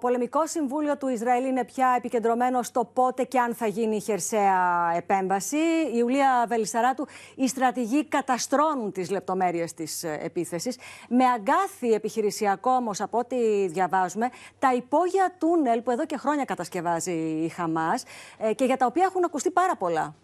Πολεμικό Συμβούλιο του Ισραήλ είναι πια επικεντρωμένο στο πότε και αν θα γίνει η χερσαία επέμβαση. Η Ιουλία Βελισσαράτου, οι στρατηγοί καταστρώνουν τις λεπτομέρειες της ε, επίθεσης. Με αγκάθι επιχειρησιακό όμως, από ό,τι διαβάζουμε, τα υπόγεια τούνελ που εδώ και χρόνια κατασκευάζει η Χαμάς ε, και για τα οποία έχουν ακουστεί πάρα πολλά.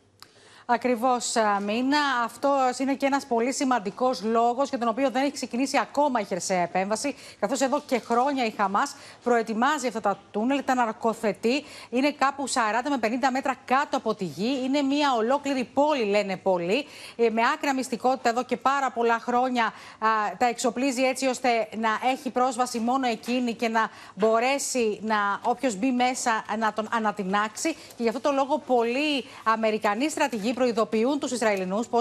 Ακριβώς ε, μήνα. Αυτός είναι και ένας πολύ σημαντικός λόγος για τον οποίο δεν έχει ξεκινήσει ακόμα η χερσαία επέμβαση. Καθώς εδώ και χρόνια η Χαμάς προετοιμάζει αυτά τα τούνελ, τα ναρκοθετεί. Είναι κάπου 40 με 50 μέτρα κάτω από τη γη. Είναι μια ολόκληρη πόλη, λένε πολλοί. Ε, με άκρα μυστικότητα εδώ και πάρα πολλά χρόνια τα εξοπλίζει έτσι ώστε να έχει πρόσβαση μόνο εκείνη και να μπορέσει να όποιος μπει μέσα να τον ανατινάξει. Και γι' αυτό το λόγο πολλοί Αμερικανοί στρατηγοί προειδοποιούν τους Ισραηλινούς πως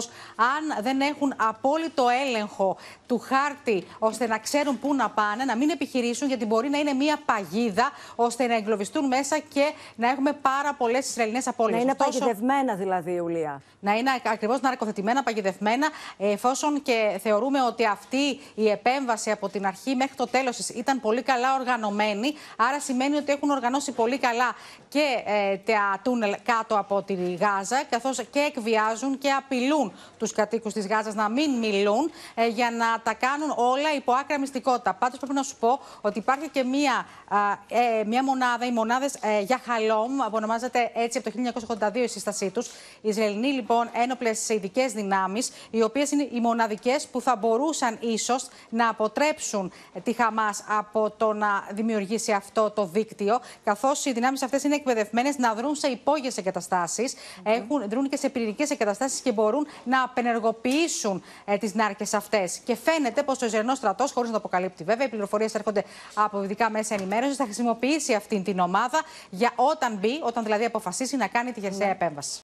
αν δεν έχουν απόλυτο έλεγχο του χάρτη ώστε να ξέρουν πού να πάνε, να μην επιχειρήσουν, γιατί μπορεί να είναι μια παγίδα ώστε να εγκλωβιστούν μέσα και να έχουμε πάρα πολλές Ισραηλινές απόλυτε. Να είναι Ωστόσο, παγιδευμένα δηλαδή, Ιουλία. Να είναι ακριβώς ναρκοθετημένα, παγιδευμένα, εφόσον και θεωρούμε ότι αυτή η επέμβαση από την αρχή μέχρι το τέλος ήταν πολύ καλά οργανωμένη. Άρα σημαίνει ότι έχουν οργανώσει πολύ καλά και ε, τα τούνελ κάτω από τη Γάζα, καθώς και εκβιάζουν και απειλούν τους κατοίκους της Γάζας να μην μιλούν ε, για να τα κάνουν όλα υπό άκρα μυστικότητα. Πάντως πρέπει να σου πω ότι υπάρχει και μία, ε, μία μονάδα, οι μονάδες ε, για Χαλόμ, που ονομάζεται έτσι από το 1982 η σύστασή τους. Οι Ισραηλοί λοιπόν ένοπλες ειδικές δυνάμεις, οι οποίες είναι οι μοναδικές που θα μπορούσαν ίσως να αποτρέψουν ε, τη Χαμάς από το να δημιουργήσει αυτό το δίκτυο, καθώς οι δυνάμεις αυτές είναι εκπαιδευμένες να δρουν σε υπόγειες εγκαταστάσεις, δρούν και σε πυρηνικές εγκαταστάσεις και μπορούν να απενεργοποιήσουν ε, τις νάρκες αυτές. Και φαίνεται πως ο Ισραηλινό στρατός, χωρίς να το αποκαλύπτει βέβαια, οι πληροφορίες έρχονται από ειδικά μέσα ενημέρωσης, θα χρησιμοποιήσει αυτή την ομάδα για όταν μπει, όταν δηλαδή αποφασίσει να κάνει τη χερσαία ναι. επέμβαση.